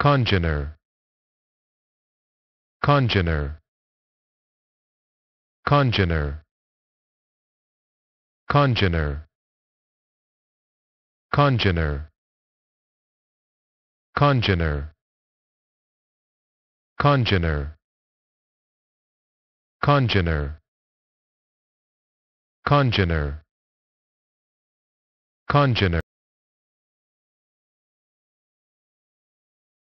congener congener congener congener congener congener congener congener congener congener